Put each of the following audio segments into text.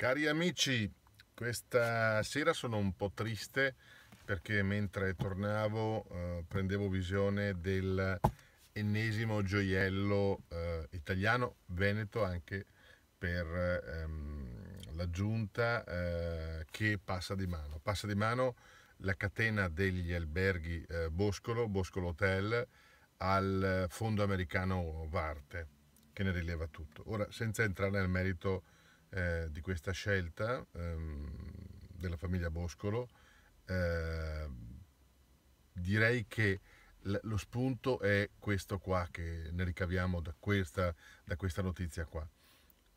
Cari amici, questa sera sono un po' triste perché mentre tornavo eh, prendevo visione dell'ennesimo gioiello eh, italiano, veneto anche per ehm, la giunta eh, che passa di mano. Passa di mano la catena degli alberghi eh, Boscolo, Boscolo Hotel, al fondo americano Varte, che ne rileva tutto. Ora, senza entrare nel merito eh, di questa scelta ehm, della famiglia Boscolo, eh, direi che l- lo spunto è questo qua che ne ricaviamo da questa, da questa notizia qua.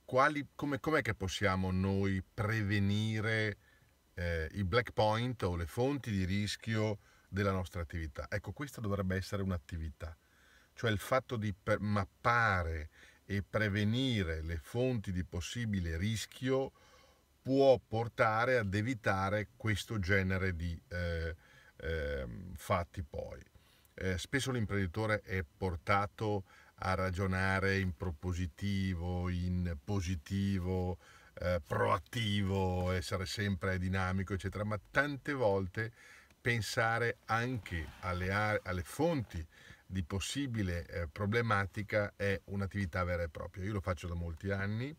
Quali, come, com'è che possiamo noi prevenire eh, i black point o le fonti di rischio della nostra attività? Ecco, questa dovrebbe essere un'attività, cioè il fatto di per- mappare e prevenire le fonti di possibile rischio può portare ad evitare questo genere di eh, eh, fatti poi. Eh, spesso l'imprenditore è portato a ragionare in propositivo, in positivo, eh, proattivo, essere sempre dinamico, eccetera, ma tante volte pensare anche alle, alle fonti di possibile eh, problematica è un'attività vera e propria. Io lo faccio da molti anni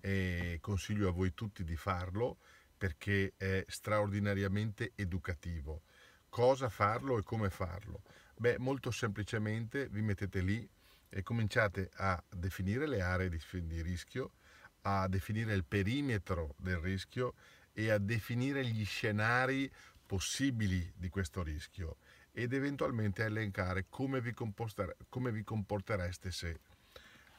e consiglio a voi tutti di farlo perché è straordinariamente educativo. Cosa farlo e come farlo? Beh, molto semplicemente vi mettete lì e cominciate a definire le aree di, di rischio, a definire il perimetro del rischio e a definire gli scenari possibili di questo rischio ed eventualmente elencare come vi, come vi comportereste se.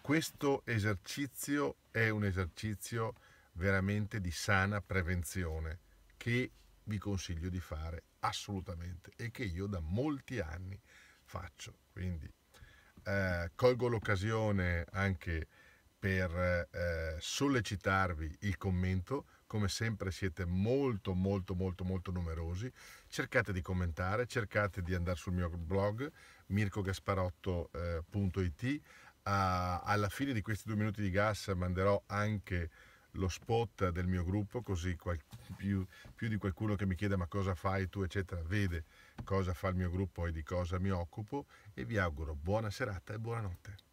Questo esercizio è un esercizio veramente di sana prevenzione che vi consiglio di fare assolutamente e che io da molti anni faccio. Quindi eh, colgo l'occasione anche per eh, eh sollecitarvi il commento come sempre siete molto molto molto molto numerosi, cercate di commentare, cercate di andare sul mio blog mircogasparotto.it, eh, alla fine di questi due minuti di gas manderò anche lo spot del mio gruppo così più, più, di qualcuno che mi chiede ma cosa fai tu eccetera vede cosa fa il mio gruppo e di cosa mi occupo e vi auguro buona serata e buonanotte.